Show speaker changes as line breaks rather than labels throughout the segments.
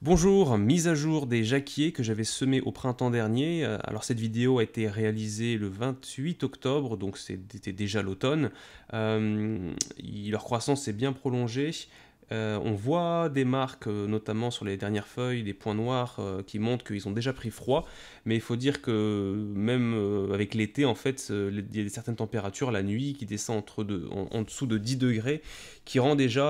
Bonjour, mise à jour des jacquiers que j'avais semés au printemps dernier. Euh, alors cette vidéo a été réalisée le 28 octobre, donc c'était déjà l'automne. Euh, leur croissance s'est bien prolongée. Euh, on voit des marques, euh, notamment sur les dernières feuilles, des points noirs euh, qui montrent qu'ils ont déjà pris froid, mais il faut dire que même avec l'été, en fait, il y a certaines températures, la nuit qui descendent entre en, dessous de 10 degrés, qui rend déjà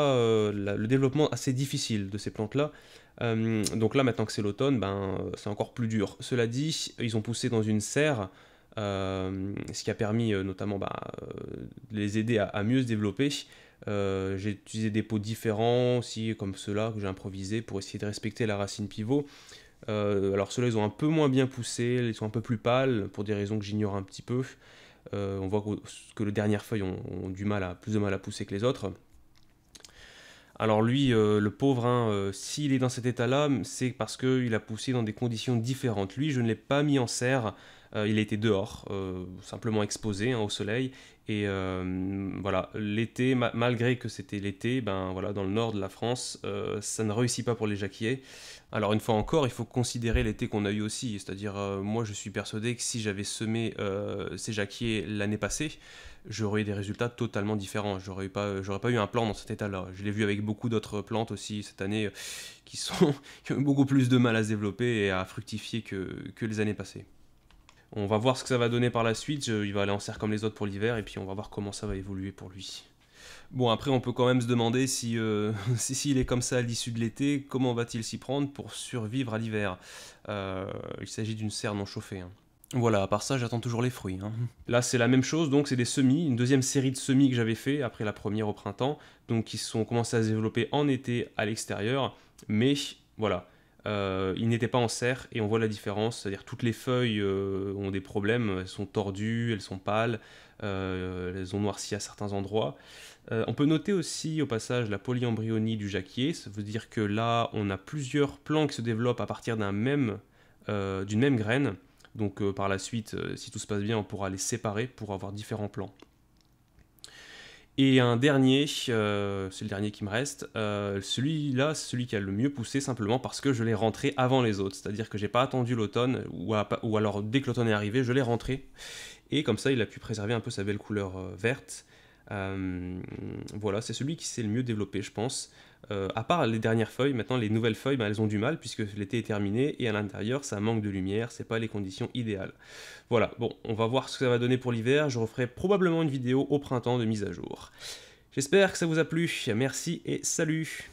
le développement assez difficile de ces plantes-là. donc là, maintenant que c'est l'automne, ben, c'est encore plus dur. Cela dit, ils ont poussé dans une serre. ce qui a permis notamment ben, de les aider à, mieux se développer, euh, j'ai utilisé des pots différents aussi, comme ceux-là que j'ai improvisé pour essayer de respecter la racine pivot. Euh, alors ceux-là, ils ont un peu moins bien poussé, ils sont un peu plus pâles pour des raisons que j'ignore un petit peu. Euh, on voit que, les dernières feuilles ont, du mal à, plus de mal à pousser que les autres. Alors lui, le pauvre, hein, s'il est dans cet état-là, c'est parce qu'il a poussé dans des conditions différentes. Lui, je ne l'ai pas mis en serre euh, il était dehors, euh, simplement exposé hein, au soleil. Et euh, voilà, l'été, malgré que c'était l'été, ben voilà, dans le nord de la France, ça ne réussit pas pour les jacquiers. Alors une fois encore, il faut considérer l'été qu'on a eu aussi. C'est-à-dire, moi, je suis persuadé que si j'avais semé ces jacquiers l'année passée, j'aurais eu des résultats totalement différents. J'aurais pas, j'aurais pas eu un plan dans cet état-là. Je l'ai vu avec beaucoup d'autres plantes aussi cette année qui sont qui beaucoup plus de mal à se développer et à fructifier que les années passées. On va voir ce que ça va donner par la suite. Il va aller en serre comme les autres pour l'hiver et puis on va voir comment ça va évoluer pour lui. Bon, après, on peut quand même se demander si euh, s'il est comme ça à l'issue de l'été, comment va-t-il s'y prendre pour survivre à l'hiver euh, Il s'agit d'une serre non chauffée. Hein. Voilà, à part ça, j'attends toujours les fruits. Hein. Là, c'est la même chose, donc c'est des semis, une deuxième série de semis que j'avais fait après la première au printemps, donc qui sont commencés à se développer en été à l'extérieur, mais voilà, euh, ils il n'était pas en serre et on voit la différence, c'est-à-dire toutes les feuilles euh, ont des problèmes, elles sont tordues, elles sont pâles, euh, elles ont noirci à certains endroits. on peut noter aussi au passage la polyembryonie du jacquier, ça veut dire que là on a plusieurs plants qui se développent à partir même, d'une même graine, donc par la suite si tout se passe bien on pourra les séparer pour avoir différents plants. Et un dernier, euh, c'est le dernier qui me reste, euh, celui-là, celui qui a le mieux poussé simplement parce que je l'ai rentré avant les autres. C'est-à-dire que j'ai pas attendu l'automne, ou, ou, alors dès que l'automne est arrivé, je l'ai rentré. Et comme ça, il a pu préserver un peu sa belle couleur euh, verte. Euh, voilà, c'est celui qui s'est le mieux développé, je pense. Euh, à part les dernières feuilles, maintenant les nouvelles feuilles, ben, elles ont du mal puisque l'été est terminé et à l'intérieur ça manque de lumière, c'est pas les conditions idéales. Voilà, bon, on va voir ce que ça va donner pour l'hiver, je referai probablement une vidéo au printemps de mise à jour. J'espère que ça vous a plu, merci et salut